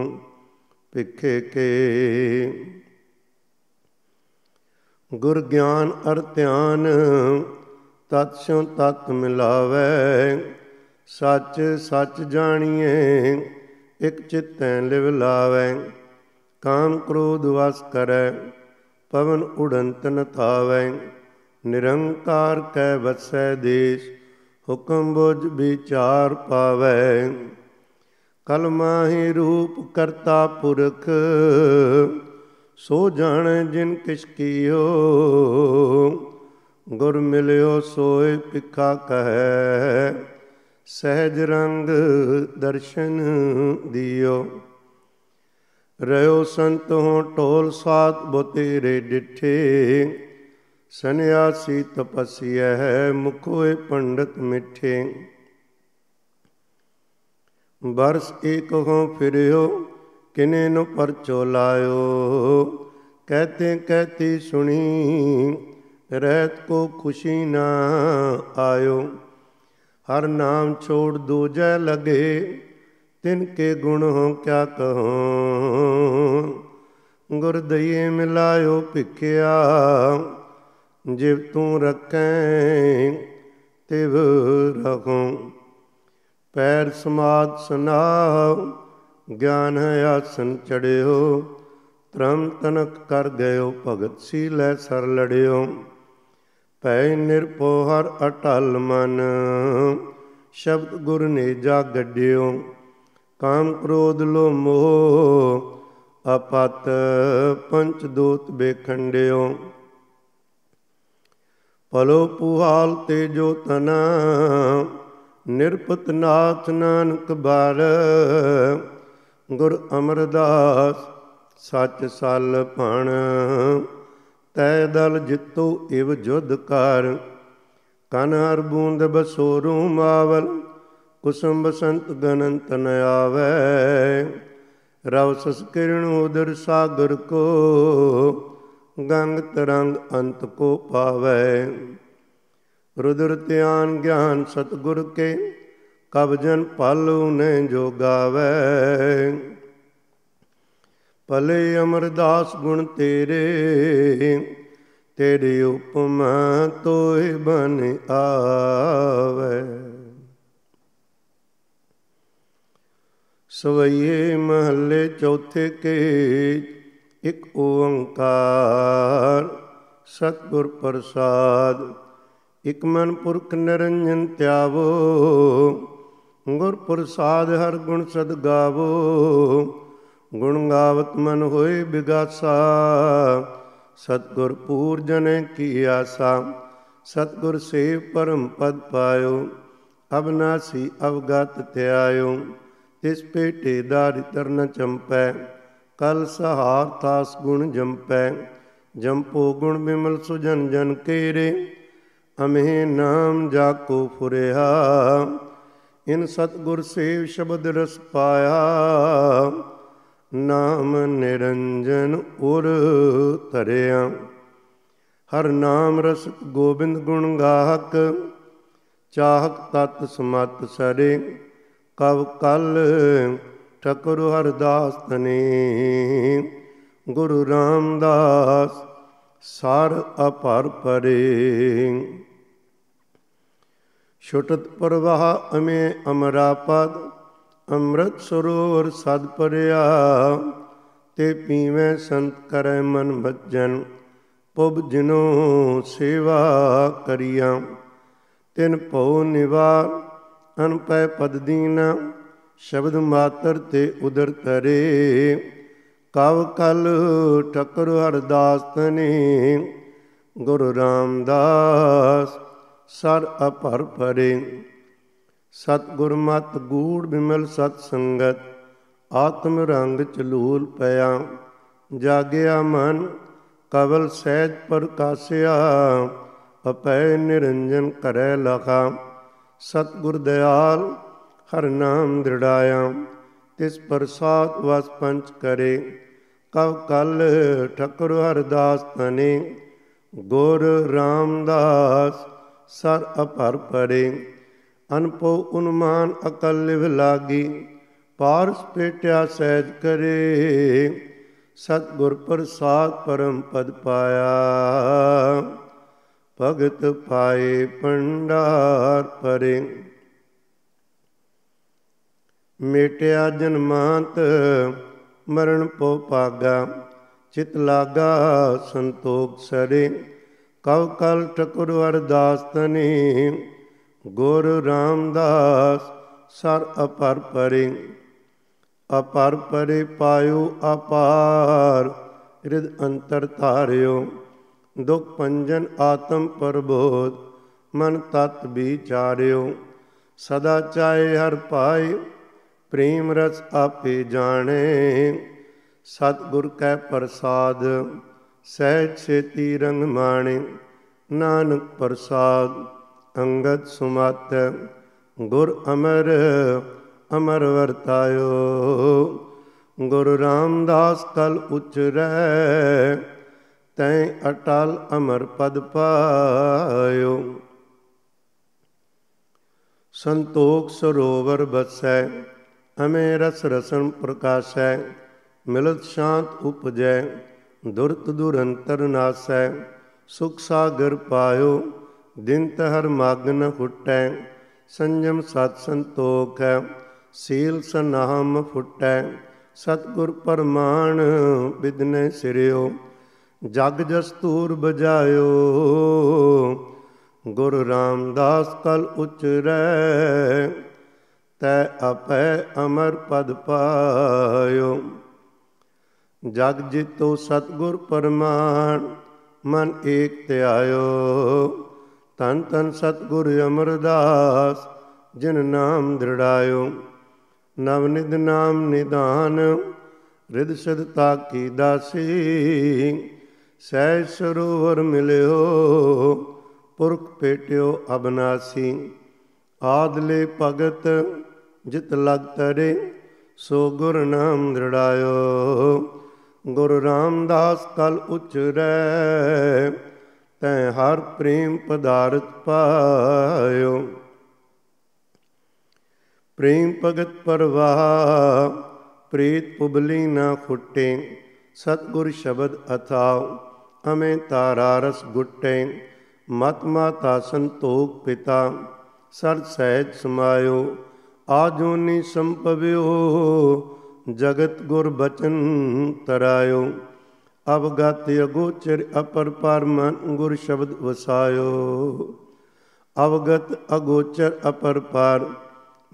[SPEAKER 1] ਭਿਖੇ ਕੇ ਗੁਰ ਗਿਆਨ ਅਰ ਧਿਆਨ ਤਤ ਸਿਉ ਤਤ ਮਿਲਾਵੇ ਸੱਚ ਸੱਚ ਜਾਣੀਏ ਇਕ ਚਿਤੈ ਲਿਵ ਲਾਵੇ ਕਾਮ ਕ੍ਰੋਧ ਵਸ ਕਰੈ ਪਵਨ ਉਡਨ ਤਨ ਥਾਵੇ ਨਿਰੰਕਾਰ ਕੈ ਵਸੈ ਦੇਸ਼ ਹੁਕਮ ਬੁਝ ਵਿਚਾਰ ਪਾਵੇ ਕਲਮਾਹੀ ਰੂਪ ਕਰਤਾ ਪੁਰਖ ਸੋ ਜਾਣ ਜਿਨ ਕਿਛ ਕੀਓ ਗੁਰ ਮਿਲਿਓ ਸੋਏ ਪਿੱਖਾ ਕਹੈ ਸਹਿਜ ਰੰਗ ਦਰਸ਼ਨ ਦਿਓ ਰਿਓ ਸੰਤ ਹੋ ਟੋਲ ਸਾਥ ਬੋ ਤੇਰੇ ਡਿਠੇ ਸੰਿਆਸੀ ਤਪਸੀਐ ਮੁਖੋਏ ਪੰਡਤ ਮਿੱਠੇ ਬਰਸ ਏਕ ਹੋ ਫਿਰਿਓ किने किनेनु परचो लायो कहते कहती सुनी रहत को खुशी ना आयो हर नाम छोड़ दो जय लगे तिनके गुण हो क्या कहो गुरदये मिलायो भिखिया जिब तू रखें तिव रखो पैर समाध सुनाओ ਗਿਆਨ ਆਸਨ ਚੜਿਓ ਤ੍ਰਮ ਤਨਕ ਕਰ ਗਇਓ ਭਗਤ ਸੀ ਲੈ ਸਰ ਲੜਿਓ ਭੈ ਨਿਰਪੋ ਹਰ ਅਟਲ ਮਨ ਸ਼ਬਦ ਗੁਰ ਨੇ ਜਾ ਗੱਡਿਓ ਕਾਮ ਕ੍ਰੋਧ ਲੋ ਮੋਹ ਅਪਤ ਪੰਚ ਦੋਤ ਬੇਖੰਡਿਓ ਪਲੋ ਪੁਹਾਲ ਤੇ ਜੋ ਤਨ ਨਿਰਪਤ ਨਾਥ ਨਾਨਕ ਬਾਰ ਗੁਰ ਅਮਰਦਾਸ ਸੱਚ ਸਲ ਭਣ ਤੈ ਦਲ ਜਿੱਤੋ ਇਵ ਜੁਧ ਕਰ ਕਨ ਹਰ ਬੂੰਦ ਬਸੋਰੂ ਮਾਵਲ ਕੁਸਮ ਬਸੰਤ ਗਨੰਤ ਨ ਆਵੇ ਰਵ ਸਸ ਕਿਰਣ ਉਦਰ ਸਾਗਰ ਕੋ ਗੰਗ ਤਰੰਗ ਅੰਤ ਕੋ ਪਾਵੇ ਰੁਦਰ ਧਿਆਨ ਗਿਆਨ ਸਤਗੁਰ ਕੇ ਕਬਜਨ ਪਾਲੂ ਨੇ ਗਾਵੇ ਭਲੇ ਅਮਰਦਾਸ ਗੁਣ ਤੇਰੇ ਤੇਰੇ ਉਪਮ ਤੋਏ ਬਨ ਆਵੇ ਸਵਈਏ ਮਹੱਲੇ ਚੌਥੇ ਕੇ ਇੱਕ ਓੰਕਾਰ ਸਤਗੁਰ ਪ੍ਰਸਾਦ ਇਕ ਮਨ ਪੁਰਖ ਨਿਰੰਜਨ ਤਿਆਵੋ ਗੁਰ ਪ੍ਰਸਾਦ ਹਰ ਗੁਣ ਸਦ ਗਾਵੋ ਗੁਣ ਗਾਵਤ ਮਨ ਹੋਏ ਬਿਗਾਸਾ ਸਤਗੁਰ ਪੂਰਜਨ ਕੀ ਆਸਾ ਸਤਗੁਰ ਸੇਵ ਪਰਮ ਪਦ ਪਾਇਓ ਅਬਨਾਸੀ ਅਵਗਤ ਧਿਆਇਓ ਇਸ ਪੇਟੇ ਦਾਰਿ ਤਰਨ ਚੰਪੈ ਕਲ ਸਹਾਰ ਤਾਸ ਗੁਣ ਜੰਪੈ ਜੰਪੋ ਗੁਣ ਬਿਮਲ ਸੁਜਨ ਜਨ ਕੇਰੇ ਅਮੇ ਨਾਮ ਜਾ ਕੋ ਫੁਰਿਆ ਇਨ ਸਤਗੁਰ ਸੇਵ ਸ਼ਬਦ ਰਸ ਪਾਇਆ ਨਾਮ ਨਿਰੰਜਨ ਉਰ ਧਰਿਆ ਹਰ ਨਾਮ ਰਸ ਗੋਬਿੰਦ ਗੁਣ ਗਾਹਕ ਚਾਹਕ ਤਤ ਸਮਤ ਸਰੇ ਕਬ ਕਲ ਠਕੁਰ ਹਰਦਾਸ ਤਨੇ ਗੁਰੂ ਰਾਮਦਾਸ ਸਰ ਅਪਰ ਪਰੇ ਛੁਟਤ ਪਰਵਾਹ ਅਮੇ ਅਮਰਾ ਪਦ ਅੰਮ੍ਰਿਤ ਸਰੋਵਰ ਸਦ ਪਰਿਆ ਤੇ ਪੀਵੇਂ ਸੰਤ ਕਰੈ ਮਨ ਭਜਨ ਪੁਬ ਜਿਨੋ ਸੇਵਾ ਕਰੀਆ ਤਿਨ ਭਉ ਨਿਵਾਰ ਅਨਪੈ ਪਦ ਦੀਨਾ ਸ਼ਬਦ ਮਾਤਰ ਤੇ ਉਦਰ ਤਰੇ ਕਵ ਕਲ ਟਕਰ ਹਰਦਾਸ ਤਨੇ ਗੁਰੂ ਰਾਮਦਾਸ ਸਰ ਅਭਰ ਪਰੇ ਸਤ ਗੁਰ ਮਤ ਗੂੜ ਬਿਮਲ ਸਤ ਸੰਗਤ ਆਤਮ ਰੰਗ ਚਲੂਲ ਪਿਆ ਜਾਗਿਆ ਮਨ ਕਵਲ ਸਹਿਜ ਪ੍ਰਕਾਸਿਆ ਅਪੈ ਨਿਰੰਜਨ ਕਰੈ ਲਖਾ ਸਤ ਗੁਰ ਦਿਆਲ ਹਰ ਨਾਮ ਦ੍ਰਿੜਾਇਆ ਤਿਸ ਪ੍ਰਸਾਦ ਵਸ ਪੰਚ ਕਰੇ ਕਵ ਕਲ ਠਕਰ ਅਰਦਾਸ ਤਨੇ ਗੁਰ ਰਾਮਦਾਸ ਸਰ ਅਭਰ ਪਰੇ ਅਨਪੋ ਉਨਮਾਨ ਅਕਲ ਲਿਵ ਲਾਗੀ ਪਾਰਸ ਪੇਟਿਆ ਸਹਿਜ ਕਰੇ ਸਤਗੁਰ ਪ੍ਰਸਾਦ ਪਰਮ ਪਦ ਪਾਇਆ ਭਗਤ ਪਾਏ ਪੰਡਾਰ ਪਰੇ ਮੇਟਿਆ ਜਨਮਾਂਤ ਮਰਨ ਪੋ ਪਾਗਾ ਚਿਤ ਲਾਗਾ ਸੰਤੋਖ ਸਰੇ ਕਉ ਕਲ ਠਕੁਰ ਅਰਦਾਸ ਤਨੇ ਗੁਰ ਰਾਮਦਾਸ ਸਰ ਅਪਰ ਪਰੇ ਅਪਰ ਪਰੇ ਪਾਇਓ ਅਪਾਰ ਰਿਦ ਅੰਤਰ ਧਾਰਿਓ ਦੁਖ ਪੰਜਨ ਆਤਮ ਪਰਬੋਧ ਮਨ ਤਤ ਵਿਚਾਰਿਓ ਸਦਾ ਚਾਏ ਹਰ ਪਾਏ ਪ੍ਰੇਮ ਰਸ ਆਪੇ ਜਾਣੇ ਸਤਗੁਰ ਕੈ ਪ੍ਰਸਾਦ ਸਹਿਜ ਛੇਤੀ ਰੰਗ ਮਾਣੇ ਨਾਨਕ ਪ੍ਰਸਾਦ ਅੰਗਦ ਸੁਮਤ ਗੁਰ ਅਮਰ ਅਮਰ ਵਰਤਾਇਓ ਗੁਰ ਰਾਮਦਾਸ ਕਲ ਉਚਰੈ ਤੈ ਅਟਲ ਅਮਰ ਪਦ ਪਾਇਓ ਸੰਤੋਖ ਸਰੋਵਰ ਬਸੈ ਅਮੇ ਰਸ ਰਸਨ ਪ੍ਰਕਾਸ਼ੈ ਮਿਲਤ ਸ਼ਾਂਤ ਉਪਜੈ ਦੁਰਤ ਦੁਰੰਤਰ ਨਾਸੈ ਸੁਖ ਸਾਗਰ ਪਾਇਓ ਦਿਨ ਹਰ ਮਗਨ ਫੁਟੈ ਸੰਜਮ ਸਤ ਸੰਤੋਖ ਸੀਲ ਸਨਾਮ ਫੁਟੈ ਸਤਗੁਰ ਪਰਮਾਨ ਬਿਦਨੇ ਸਿਰਿਓ ਜਗ ਜਸਤੂਰ ਬਜਾਇਓ ਗੁਰ ਰਾਮਦਾਸ ਕਲ ਉਚਰੈ ਤੈ ਆਪੈ ਅਮਰ ਪਦ ਪਾਇਓ ਜਗ ਜਿਤੋ ਸਤਗੁਰ ਪਰਮਾਨ ਮਨ ਏਕ ਧਿਆਇਓ ਤਨ ਤਨ ਸਤਗੁਰ ਅਮਰਦਾਸ ਜਿਨ ਨਾਮ ਦ੍ਰਿੜਾਇਓ ਨਵ ਨਿਦ ਨਾਮ ਨਿਦਾਨ ਰਿਦ ਸਦ ਕੀ ਦਾਸੀ ਸਹਿ ਸਰੋਵਰ ਮਿਲਿਓ ਪੁਰਖ ਪੇਟਿਓ ਅਬਨਾਸੀ ਆਦਲੇ ਭਗਤ ਜਿਤ ਲਗ ਤਰੇ ਸੋ ਗੁਰ ਨਾਮ ਦ੍ਰਿੜਾਇਓ ਗੁਰ ਰਾਮਦਾਸ ਕਲ ਉਚਰੈ ਤੈ ਹਰ ਪ੍ਰੇਮ ਪਦਾਰਤ ਪਾਇਓ ਪ੍ਰੇਮ ਭਗਤ ਪਰਵਾਹ ਪ੍ਰੀਤ ਪੁਬਲੀ ਨਾ ਖੁੱਟੇ ਸਤਗੁਰ ਸ਼ਬਦ ਅਥਾਉ ਅਮੇ ਤਾਰਾ ਰਸ ਗੁੱਟੇ ਮਤ ਮਾਤਾ ਸੰਤੋਖ ਪਿਤਾ ਸਰ ਸਹਿਜ ਸਮਾਇਓ ਆਜੋਨੀ ਸੰਪਵਿਓ ਜਗਤ ਗੁਰ ਬਚਨ ਤਰਾਇਓ ਅਵਗਤ ਅਗੋਚਰ ਅਪਰ ਪਰਮ ਗੁਰ ਸ਼ਬਦ ਵਸਾਇਓ ਅਵਗਤ ਅਗੋਚਰ ਅਪਰ ਪਰ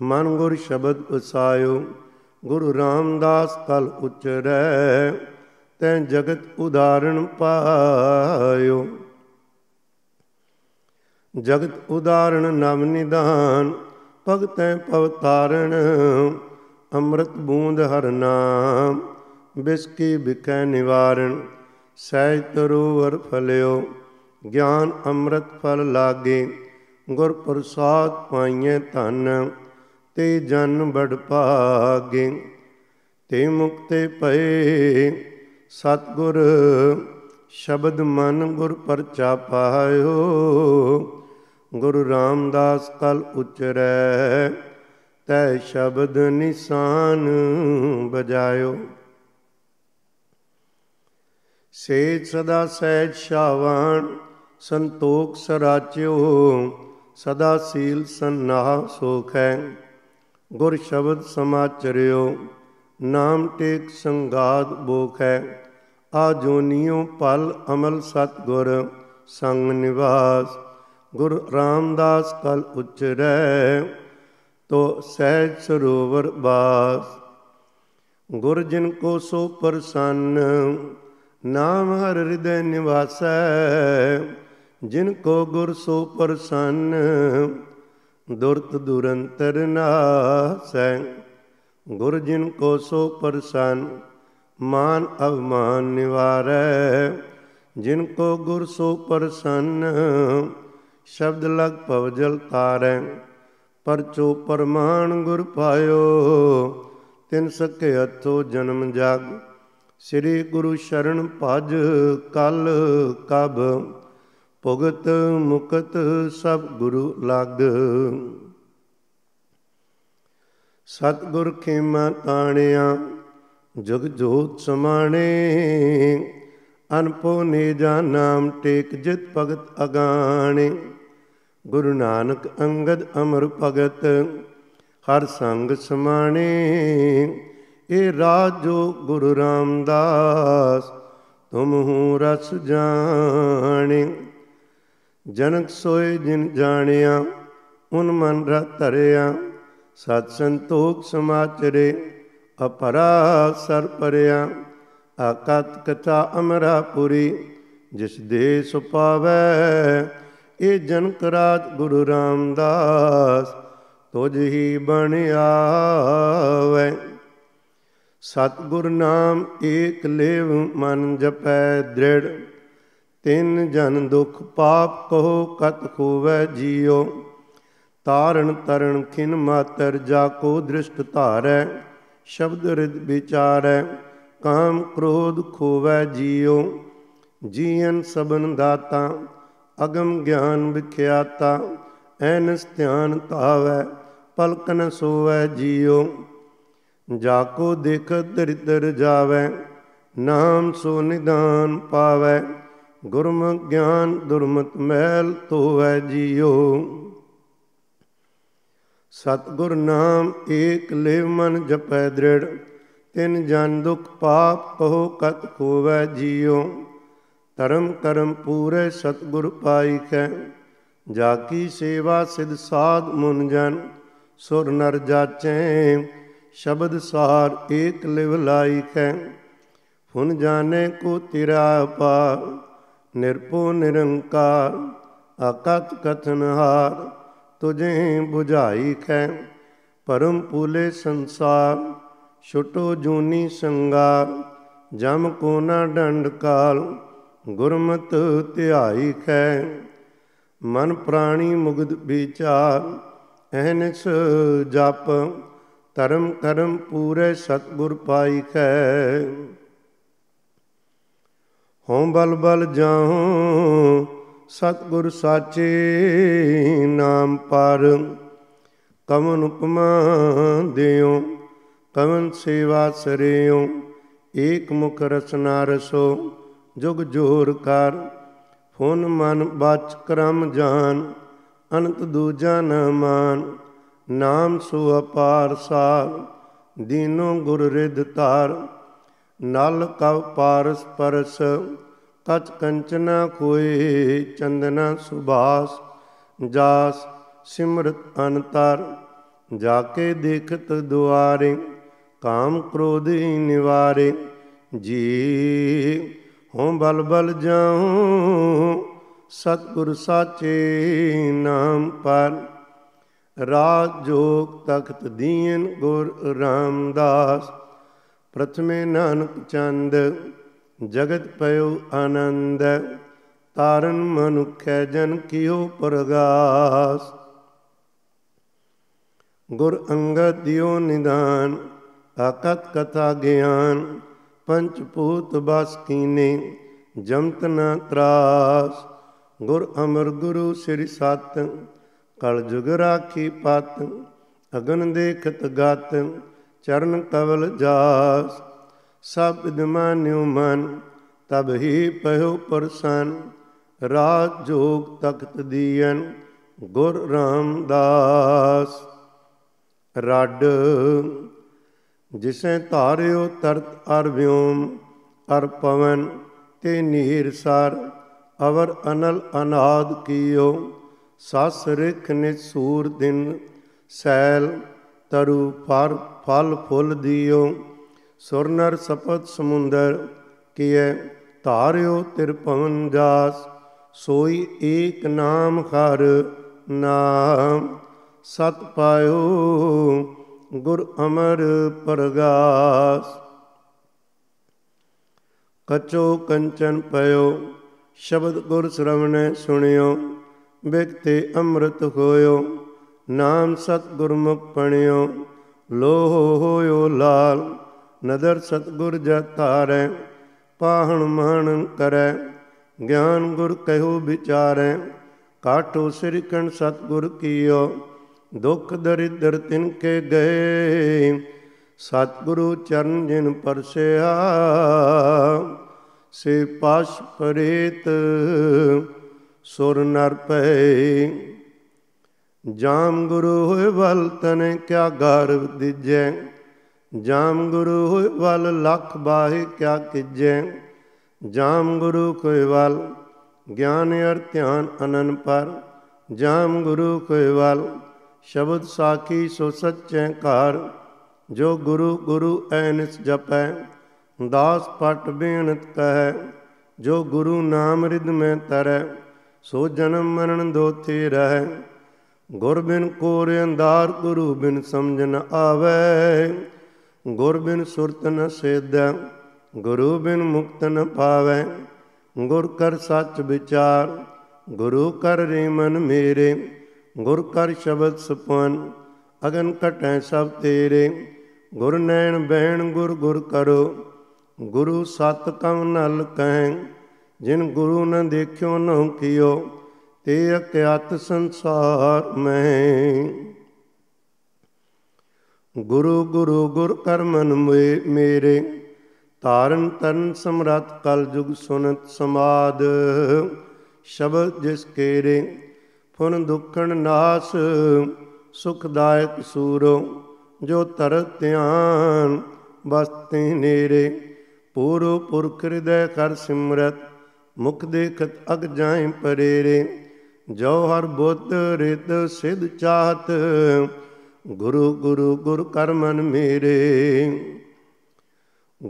[SPEAKER 1] ਮਨ ਗੁਰ ਸ਼ਬਦ ਵਸਾਇਓ ਗੁਰੂ ਰਾਮਦਾਸ ਕਲ ਉਚਰੈ ਤੈ ਜਗਤ ਉਦਾਰਣ ਪਾਇਓ ਜਗਤ ਉਦਾਰਣ ਨਾਮ ਨਿਦਾਨ ਭਗਤੈ ਪਵਤਾਰਣ ਅੰਮ੍ਰਿਤ ਬੂੰਦ ਹਰ ਨਾਮ ਬਿਸਕੀ ਬਿਕੈ ਨਿਵਾਰਣ ਸਹਿਜ ਵਰ ਫਲਿਓ ਗਿਆਨ ਅੰਮ੍ਰਿਤ ਫਲ ਲਾਗੇ ਗੁਰ ਪ੍ਰਸਾਦ ਪਾਈਏ ਧਨ ਤੇ ਜਨ ਬੜ ਪਾਗੇ ਤੇ ਮੁਕਤੇ ਪਏ ਸਤਗੁਰ ਸ਼ਬਦ ਮਨ ਗੁਰ ਪਰਚਾ ਪਾਇਓ ਗੁਰੂ ਰਾਮਦਾਸ ਕਲ ਉਚਰੈ ਤੈ ਸ਼ਬਦ ਨਿਸ਼ਾਨ ਬਜਾਇਓ ਸੇ ਸਦਾ ਸਹਿਜ ਸ਼ਾਵਣ ਸੰਤੋਖ ਸਰਾਚਿਓ ਸਦਾ ਸੀਲ ਸੰਨਾਹ ਸੋਖ ਹੈ ਗੁਰ ਸ਼ਬਦ ਸਮਾਚਰਿਓ ਨਾਮ ਟੇਕ ਸੰਗਾਦ ਬੋਖ ਹੈ ਆ ਜੋਨੀਓ ਪਲ ਅਮਲ ਸਤ ਗੁਰ ਸੰਗ ਨਿਵਾਸ ਗੁਰ ਰਾਮਦਾਸ ਕਲ ਉਚਰੈ तो सहज सरोवर बास गुर को सो प्रसन्न नाम हर हृदय निवास जिनको गुर सो प्रसन्न दुर्त दुरंतर नास गुर जिनको सो प्रसन्न मान अवमान निवार जिनको गुर सो प्रसन्न शब्द लग पवजल तारें ਪਰਚੋ ਪਰਮਾਨ ਗੁਰ ਪਾਇਓ ਤਿਨ ਸਕੇ ਹੱਥੋ ਜਨਮ ਜਾਗ ਸ੍ਰੀ ਗੁਰੂ ਸ਼ਰਨ ਭਜ ਕਲ ਕਬ ਭਗਤ ਮੁਕਤ ਸਭ ਗੁਰੂ ਲਗ ਸਤ ਗੁਰ ਖੇਮਾ ਤਾਣਿਆ ਜਗ ਜੋਤ ਸਮਾਣੇ ਅਨਪੋ ਨੇ ਜਾ ਟੇਕ ਜਿਤ ਭਗਤ ਅਗਾਣੇ ਗੁਰੂ ਨਾਨਕ ਅੰਗਦ ਅਮਰ ਭਗਤ ਹਰ ਸੰਗ ਸਮਾਣੇ ਇਹ ਰਾਜੋ ਗੁਰੂ ਰਾਮਦਾਸ ਤੁਮ ਹੂ ਰਸ ਜਾਣੇ ਜਨਕ ਸੋਏ ਜਿਨ ਜਾਣਿਆ ਉਨ ਮਨ ਰ ਧਰਿਆ ਸਤ ਸੰਤੋਖ ਸਮਾਚਰੇ ਅਪਰਾ ਸਰ ਪਰਿਆ ਆਕਤ ਕਥਾ ਅਮਰਾਪੁਰੀ ਜਿਸ ਦੇਸ ਪਾਵੇ ਇਹ ਜਨਕ ਰਾਤ ਗੁਰੂ ਰਾਮਦਾਸ ਤੁਝ ਹੀ ਬਣ ਆਵੇ ਗੁਰ ਨਾਮ ਏਕ ਲੇਵ ਮਨ ਜਪੈ ਦ੍ਰਿੜ ਤਿੰਨ ਜਨ ਦੁਖ ਪਾਪ ਕਹੋ ਕਤ ਖੋਵੈ ਜੀਉ ਤਾਰਨ ਤਰਨ ਖਿਨ ਮਾਤਰ ਜਾ ਕੋ ਦ੍ਰਿਸ਼ਟ ਧਾਰੈ ਸ਼ਬਦ ਰਿਦ ਵਿਚਾਰੈ ਕਾਮ ਕ੍ਰੋਧ ਖੋਵੈ ਜੀਉ ਜੀਨ ਸਬਨ ਦਾਤਾ ਅਗਮ ਗਿਆਨ ਵਿਖਿਆਤਾ ਐਨਸ ਧਿਆਨ ਤਾਵੈ ਪਲਕਨ ਸੋਵੈ ਜੀਉ ਜਾ ਕੋ ਦੇਖ ਦਰਿਦਰ ਜਾਵੈ ਨਾਮ ਸੋ ਨਿਦਾਨ ਪਾਵੈ ਗੁਰਮੁਖ ਗਿਆਨ ਦੁਰਮਤ ਮਹਿਲ ਤੋਵੈ ਜੀਉ ਸਤਗੁਰ ਨਾਮ ਏਕ ਲੈ ਮਨ ਜਪੈ ਦ੍ਰਿੜ ਤਿਨ ਜਨ ਦੁਖ ਪਾਪ ਕਹੋ ਕਤ ਹੋਵੈ ਜੀਉ ਧਰਮ ਕਰਮ ਪੂਰੇ ਸਤਗੁਰ ਪਾਈ ਕੈ ਜਾ ਕੀ ਸੇਵਾ ਸਿਧ ਸਾਧ ਮੁਨ ਜਨ ਸੁਰ ਨਰ ਜਾਚੈ ਸ਼ਬਦ ਸਾਰ ਏਕ ਲਿਵ ਲਾਈ ਕੈ ਹੁਨ ਜਾਣੇ ਕੋ ਤਿਰਾ ਪਾ ਨਿਰਪੋ ਨਿਰੰਕਾਰ ਅਕਤ ਕਥਨ ਹਾਰ ਤੁਝੇ 부ਝਾਈ ਖੈ ਪਰਮ ਪੂਲੇ ਸੰਸਾਰ ਛਟੋ ਜੂਨੀ ਸੰਗਾਰ ਜਮ ਕੋ ਨਾ ਡੰਡ ਕਾਲ ਗੁਰਮਤ ਧਿਆਈ ਕੈ ਮਨ ਪ੍ਰਾਣੀ ਮੁਗਦ ਵਿਚਾਰ ਐਨਸ ਜਪ ਧਰਮ ਕਰਮ ਪੂਰੇ ਸਤਗੁਰ ਪਾਈ ਕੈ ਹੋਂ ਬਲ ਬਲ ਜਾਉ ਸਤਗੁਰ ਸਾਚੇ ਨਾਮ ਪਰ ਕਮਨ ਉਪਮਾ ਦਿਓ ਕਮਨ ਸੇਵਾ ਸਰਿਓ ਏਕ ਮੁਖ ਰਸਨਾ ਰਸੋ ਜੁਗ ਜੋਰ ਕਰ ਫੁਨ ਮਨ ਬਚ ਕਰਮ ਜਾਨ ਅਨੰਤ ਦੂਜਾ ਨ ਮਾਨ ਨਾਮ ਸੁ ਅਪਾਰ ਸਾਲ ਦੀਨੋ ਗੁਰ ਰਿਧ ਧਾਰ ਨਲ ਕਵ ਪਾਰਸ ਪਰਸ ਤਤ ਕੰਚਨਾ ਕੋਏ ਚੰਦਨਾ ਸੁਭਾਸ ਜਾਸ ਸਿਮਰਤ ਅਨਤਰ ਜਾ ਕੇ ਦੇਖਤ ਦੁਆਰੇ ਕਾਮ ਕ੍ਰੋਧ ਨਿਵਾਰੇ ਜੀ ਹਉ ਬਲ ਬਲ ਜਾਉ ਸਤਿਗੁਰ ਸਾਚੇ ਨਾਮ ਪਰ ਰਾਜ ਜੋਗ ਤਖਤ ਦੀਨ ਗੁਰ ਰਾਮਦਾਸ ਪ੍ਰਥਮੇ ਨਾਨਕ ਚੰਦ ਜਗਤ ਪਇਉ ਆਨੰਦ ਤਾਰਨ ਮਨੁਖੈ ਜਨ ਕੀਉ ਪ੍ਰਗਾਸ ਗੁਰ ਅੰਗਦ ਨਿਦਾਨ ਆਕਤ ਕਥਾ ਗਿਆਨ ਪੰਚ ਭੂਤ ਬਸ ਕੀਨੇ ਜਮਤ ਨਾ ਤਰਾਸ ਗੁਰ ਅਮਰ ਗੁਰੂ ਸ੍ਰੀ ਸਤ ਕਲ ਜੁਗ ਰਾਖੀ ਪਤ ਅਗਨ ਦੇਖਤ ਗਤ ਚਰਨ ਤਵਲ ਜਾਸ ਸਭ ਦਿਮਾਨਿਉ ਮਨ ਤਬ ਹੀ ਪਹਿਉ ਪਰਸਨ ਰਾਜ ਜੋਗ ਤਖਤ ਦੀਨ ਗੁਰ ਰਾਮਦਾਸ ਰੱਡ ਜਿਸੈ ਧਾਰਿਓ ਤਰਤ ਅਰ ਵਿਉਮ ਅਰ ਪਵਨ ਤੇ ਨੀਰ ਸਰ ਅਵਰ ਅਨਲ ਅਨਾਦ ਕੀਓ ਸਸ ਰਖ ਨਿ ਸੂਰ ਦਿਨ ਸੈਲ ਤਰੂ ਪਰ ਫਲ ਫੁੱਲ ਦਿਓ ਸੁਰਨਰ ਸਪਤ ਸਮੁੰਦਰ ਕੀਏ ਧਾਰਿਓ ਤਿਰ ਪਵਨ ਜਾਸ ਸੋਈ ਏਕ ਨਾਮ ਹਰ ਨਾਮ ਸਤ ਪਾਇਓ ਗੁਰ ਅਮਰ ਪ੍ਰਗਾਸ ਕਚੋ ਕੰਚਨ ਪਇਓ ਸ਼ਬਦ ਗੁਰ ਸਰਵਣੈ ਸੁਣਿਓ ਬਿਕਤੇ ਅੰਮ੍ਰਿਤ ਹੋਇਓ ਨਾਮ ਸਤ ਗੁਰਮੁਖ ਪਣਿਓ ਲੋਹ ਹੋਇਓ ਲਾਲ ਨਦਰ ਸਤ ਗੁਰ ਜਤਾਰੈ ਪਾਹਣ ਮਹਣ ਕਰੈ ਗਿਆਨ ਗੁਰ ਕਹਿਓ ਵਿਚਾਰੈ ਕਾਟੋ ਸਿਰਕਣ ਸਤ ਗੁਰ ਕੀਓ ਦੁਖ ਦਰਿਦਰ ਤਿਨ ਕੇ ਗਏ ਸਤਿਗੁਰੂ ਚਰਨ ਜਿਨ ਪਰਸਿਆ ਸੇ ਪਾਸ਼ ਪਰੇਤ ਸੁਰ ਨਰ ਪਏ ਜਾਮ ਗੁਰੂ ਹੋਏ ਵਲ ਤਨ ਕਿਆ ਗਰਵ ਦਿਜੈ ਜਾਮ ਗੁਰੂ ਹੋਏ ਵਲ ਲਖ ਬਾਹੇ ਕਿਆ ਕਿਜੈ ਜਾਮ ਗੁਰੂ ਕੋਈ ਵਲ ਗਿਆਨ ਅਰ ਧਿਆਨ ਅਨਨ ਪਰ ਜਾਮ ਗੁਰੂ ਕੋਈ ਵਲ ਸ਼ਬਦ ਸਾਖੀ ਸੋ ਸੱਚੈ ਘਰ ਜੋ ਗੁਰੂ ਗੁਰੂ ਐਨਿਸ ਜਪੈ ਦਾਸ ਪਟ ਬੇਨਤ ਕਹੈ ਜੋ ਗੁਰੂ ਨਾਮ ਰਿਦ ਮੈਂ ਤਰੈ ਸੋ ਜਨਮ ਮਰਨ ਦੋਤੇ ਰਹਿ ਗੁਰ ਬਿਨ ਕੋਰ ਅੰਧਾਰ ਗੁਰੂ ਬਿਨ ਸਮਝ ਨ ਆਵੇ ਗੁਰ ਬਿਨ ਸੁਰਤ ਨ ਸੇਧੈ ਗੁਰੂ ਬਿਨ ਮੁਕਤ ਨ ਪਾਵੇ ਗੁਰ ਕਰ ਸੱਚ ਵਿਚਾਰ ਗੁਰੂ ਕਰ ਰੇ ਮਨ ਮੇਰੇ ਗੁਰ ਕਰ ਸ਼ਬਦ ਸੁਪਨ ਅਗਨ ਘਟੈ ਸਭ ਤੇਰੇ ਗੁਰ ਨੈਣ ਬਹਿਣ ਗੁਰ ਗੁਰ ਕਰੋ ਗੁਰੂ ਸਤ ਕਮ ਨਲ ਕਹਿ ਜਿਨ ਗੁਰੂ ਨ ਦੇਖਿਓ ਨ ਕੀਓ ਤੇ ਅਕਿਆਤ ਸੰਸਾਰ ਮੈਂ ਗੁਰੂ ਗੁਰੂ ਗੁਰ ਕਰਮਨ ਮੇਰੇ ਤਾਰਨ ਤਨ ਸਮਰਤ ਕਲ ਜੁਗ ਸੁਨਤ ਸਮਾਦ ਸ਼ਬਦ ਜਿਸ ਕੇਰੇ ਫੁਨ ਦੁੱਖਣ ਨਾਸ ਸੁਖਦਾਇਕ ਸੂਰੋ ਜੋ ਤਰ ਧਿਆਨ ਬਸਤੇ ਨੇਰੇ ਪੂਰੋ ਪੁਰਖ ਹਿਰਦੈ ਕਰ ਸਿਮਰਤ ਮੁਖ ਦੇਖਤ ਅਗ ਜਾਇ ਪਰੇਰੇ ਜੋ ਹਰ ਬੁੱਧ ਰਿਤ ਸਿਧ ਚਾਹਤ ਗੁਰੂ ਗੁਰੂ ਗੁਰ ਕਰ ਮਨ ਮੇਰੇ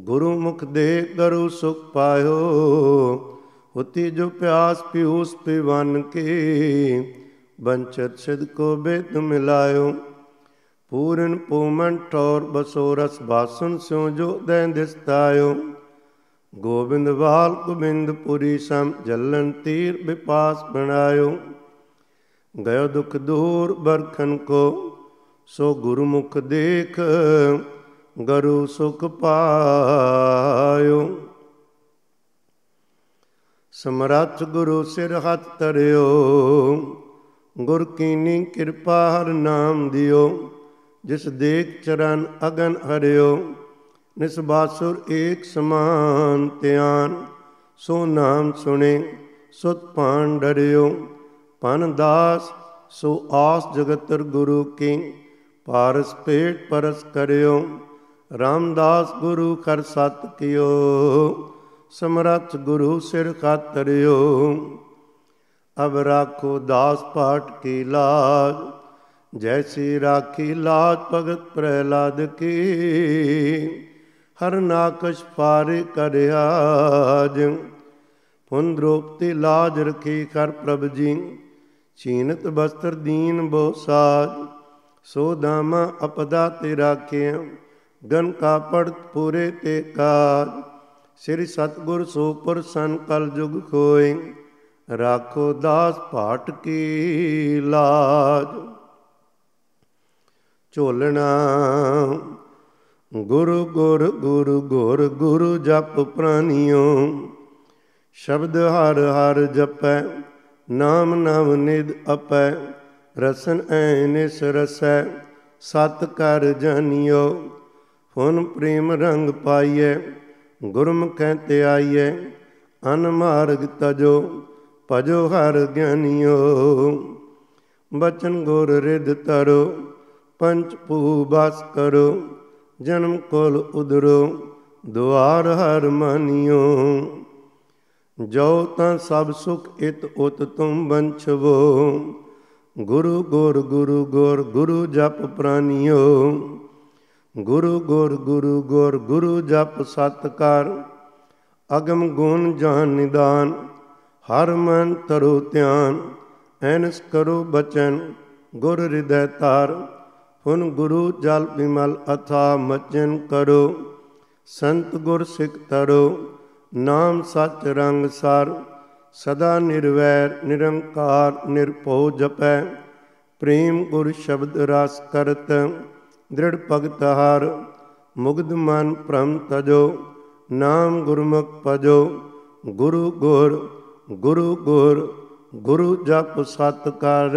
[SPEAKER 1] ਗੁਰੂ ਮੁਖ ਦੇ ਕਰੂ ਸੁਖ ਪਾਇਓ ਹੁਤੀ ਜੋ ਪਿਆਸ ਪਿਉਸ ਪਿਵਨ ਕੇ ਬੰਚਤ ਸਿਧ ਕੋ ਬੇਤ ਮਿਲਾਇਓ ਪੂਰਨ ਪੂਮਨ ਟੌਰ ਬਸੋ ਰਸ ਬਾਸਨ ਸਿਉ ਜੋ ਦੈ ਦਿਸਤਾਇਓ ਗੋਬਿੰਦ ਵਾਲ ਗੋਬਿੰਦ ਪੁਰੀ ਸਮ ਜਲਨ ਤੀਰ ਵਿਪਾਸ ਬਣਾਇਓ ਗਇਓ ਦੁਖ ਦੂਰ ਬਰਖਨ ਕੋ ਸੋ ਗੁਰਮੁਖ ਦੇਖ ਗਰੂ ਸੁਖ ਪਾਇਓ ਸਮਰੱਥ ਗੁਰੂ ਸਿਰ ਹੱਥ ਧਰਿਓ ਗੁਰ ਕੀਨੀ ਕਿਰਪਾ ਹਰ ਨਾਮ ਦਿਓ ਜਿਸ ਦੇਖ ਚਰਨ ਅਗਨ ਹਰਿਓ ਨਿਸਬਾਸੁਰ ਏਕ ਸਮਾਨ ਧਿਆਨ ਸੋ ਨਾਮ ਸੁਣੇ ਸੁਤ ਪਾਣ ਡਰਿਓ ਪਨ ਦਾਸ ਸੋ ਆਸ ਜਗਤਰ ਗੁਰੂ ਕੀ ਪਾਰਸ ਪੇਟ ਪਰਸ ਕਰਿਓ ਰਾਮਦਾਸ ਗੁਰੂ ਕਰ ਸਤ ਕਿਓ ਸਮਰੱਥ ਗੁਰੂ ਸਿਰ ਖਾਤਰਿਓ ਅਬ ਰਾਖੋ ਦਾਸ ਪਾਠ ਕੀ ਲਾਜ ਜੈਸੀ ਰਾਖੀ ਲਾਜ ਭਗਤ ਪ੍ਰਹਿਲਾਦ ਕੀ ਹਰ ਨਾਕਸ਼ ਪਾਰ ਕਰਿਆਜ ਪੁੰਦਰੋਪਤੀ ਲਾਜ ਰਖੀ ਕਰ ਪ੍ਰਭ ਜੀ ਚੀਨਤ ਬਸਤਰ ਦੀਨ ਬੋ ਸਾਜ ਸੋ ਦਾਮ ਅਪਦਾ ਤੇ ਰਾਖਿਆ ਗਨ ਕਾਪੜ ਪੂਰੇ ਤੇ ਕਾਜ ਸ੍ਰੀ ਸਤਗੁਰ ਸੋ ਪਰਸਨ ਕਲ ਜੁਗ ਹੋਏ ਰਾਖੋ ਦਾਸ ਪਾਟ ਕੀ ਲਾਜ ਝੋਲਣਾ ਗੁਰੂ ਗੁਰ ਗੁਰੂ ਗੁਰ ਗੁਰੂ ਜਪ ਪ੍ਰਾਨਿਓ ਸ਼ਬਦ ਹਰ ਹਰ ਜਪੈ ਨਾਮ ਨਾਮ ਨਿਦ ਅਪੈ ਰਸਨ ਐਨਿਸ ਰਸੈ ਸਤ ਕਰ ਜਾਨਿਓ ਹੁਨ ਪ੍ਰੇਮ ਰੰਗ ਪਾਈਐ ਗੁਰਮੁਖੈ ਤੇ ਆਈਐ ਅਨਮਾਰਗ ਤਜੋ ਭਜੋ ਹਰ ਗਿਆਨਿਓ ਬਚਨ ਗੁਰ ਰਿਦ ਤਰੋ ਪੰਚ ਪੂ ਬਸ ਕਰੋ ਜਨਮ ਕੋਲ ਉਦਰੋ ਦੁਆਰ ਹਰ ਮਾਨਿਓ ਜੋ ਤਾਂ ਸਭ ਸੁਖ ਇਤ ਉਤ ਤੁਮ ਬੰਛਵੋ ਗੁਰੂ ਗੁਰ ਗੁਰੂ ਗੁਰ ਗੁਰੂ ਜਪ ਪ੍ਰਾਨਿਓ ਗੁਰੂ ਗੁਰ ਗੁਰੂ ਗੁਰ ਗੁਰੂ ਜਪ ਸਤ ਕਰ ਅਗਮ ਗੁਣ ਜਾਨ ਨਿਦਾਨ ਹਰ ਮਨ ਤਰੋ ਧਿਆਨ ਐਨਸ ਕਰੋ ਬਚਨ ਗੁਰ ਹਿਰਦੈ ਤਾਰ ਹੁਨ ਗੁਰੂ ਜਲ ਬਿਮਲ ਅਥਾ ਮਚਨ ਕਰੋ ਸੰਤ ਗੁਰ ਸਿਖ ਤਰੋ ਨਾਮ ਸਚ ਰੰਗ ਸਰ ਸਦਾ ਨਿਰਵੈਰ ਨਿਰੰਕਾਰ ਨਿਰਭਉ ਜਪੈ ਪ੍ਰੇਮ ਗੁਰ ਸ਼ਬਦ ਰਸ ਕਰਤ ਦ੍ਰਿੜ ਭਗਤ ਹਰ ਮੁਗਦ ਮਨ ਪ੍ਰਮ ਤਜੋ ਨਾਮ ਗੁਰਮੁਖ ਪਜੋ ਗੁਰੂ ਗੁਰ ਗੁਰੂ ਗੁਰ ਗੁਰੂ ਜਪ ਸਤ ਕਰ